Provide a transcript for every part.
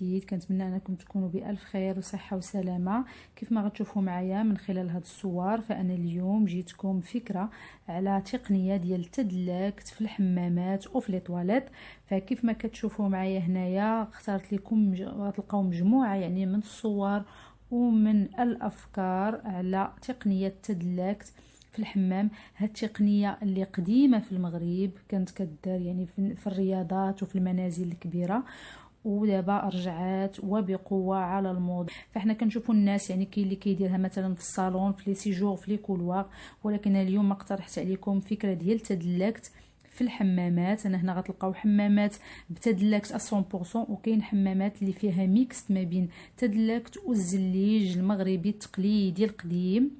جديد كنتمنى انكم تكونوا بالف خير وصحه وسلامه كيف ما غتشوفوا معايا من خلال هاد الصور فانا اليوم جيتكم فكره على تقنيه ديال التدلاكت في الحمامات وفي لي طواليت فكيف ما كتشوفوا معايا هنايا اخترت لكم غتلقاو مجموعه يعني من الصور ومن الافكار على تقنيه التدلاكت في الحمام هاد التقنيه اللي قديمه في المغرب كانت كدار يعني في الرياضات وفي المنازل الكبيره ودابا رجعات وبقوه على الموضة فاحنا كنشوفوا الناس يعني كاين اللي كيديرها مثلا في الصالون في لي سيجور في لي كولوار ولكن اليوم ما اقترحت عليكم فكره ديال تدلكت في الحمامات انا هنا غتلقاو حمامات بتدلكت 100% وكاين حمامات اللي فيها ميكس ما بين تدلكت والزليج المغربي التقليدي القديم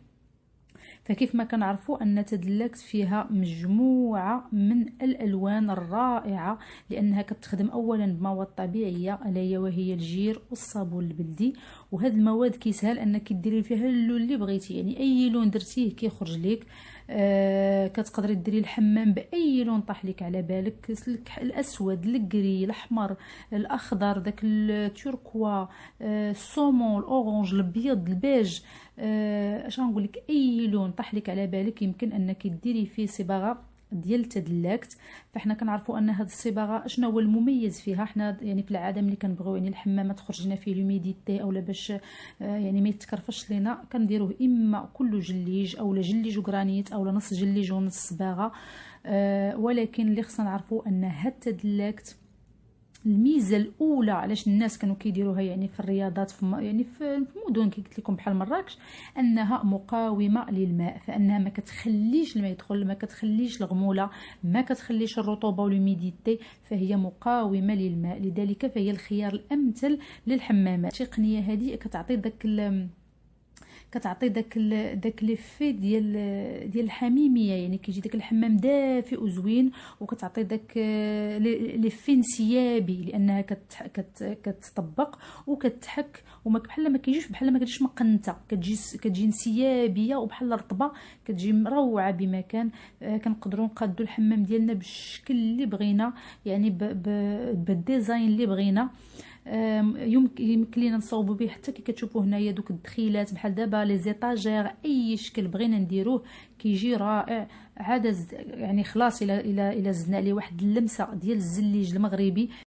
فكيف ما كنعرفوا ان تدلكت فيها مجموعه من الالوان الرائعه لانها كتخدم اولا بمواد طبيعيه الا هي وهي الجير والصابون البلدي وهاد المواد كيسهل انك ديري فيها اللون اللي بغيتي يعني اي لون درتيه كيخرج لك آه كتقدري ديري الحمام باي لون طاح لك على بالك الاسود الكري الاحمر الاخضر داك التوركوا آه الصومون الاورانج الابيض البيج آه، اش آه غنقول لك اي لون طاح لك على بالك يمكن انك ديري فيه صباغه ديال تدلاكت فحنا كنعرفوا ان هاد الصباغه شنو هو المميز فيها حنا يعني في العاده ملي كنبغيو يعني الحمامه تخرج لنا فيه لوميديتي اولا باش آه، يعني ما يتكرفش لينا كنديروه اما كله جليج اولا جليج وغرانيت اولا نص جليج ونص صباغه أه ولكن اللي خصنا نعرفوا ان هاد التدلاكت الميزه الاولى علاش الناس كانوا كيديروها يعني في الرياضات في يعني في المدن كي قلت لكم بحال مراكش انها مقاومه للماء فانها ما كتخليش الماء يدخل ما كتخليش الغموله ما كتخليش الرطوبه والهوميديتي فهي مقاومه للماء لذلك فهي الخيار الامثل للحمامات التقنيه هذه كتعطي داك كتعطي داك ال... داك ليفي ديال ديال الحميميه يعني كيجي داك الحمام دافئ وزوين وكتعطي داك ليفي انسيابي لانها كت... كت... كتطبق وكتحك وما بحال ما كيجيش بحال ما كتجيش مقنته كتجي كتجي انسيابيه وبحال رطبه كتجي مروعه بمكان آه كنقدروا نقادو الحمام ديالنا بالشكل اللي بغينا يعني ب... بالديزاين اللي بغينا آه يمكن لينا نصاوبو به حتى كي كتشوفوا هنايا دوك الدخيلات بحال دابا لي زيطاجير اي شكل بغينا نديروه كيجي رائع عاد يعني خلاص الا الا الا زدنا عليه واحد اللمسه ديال الزليج المغربي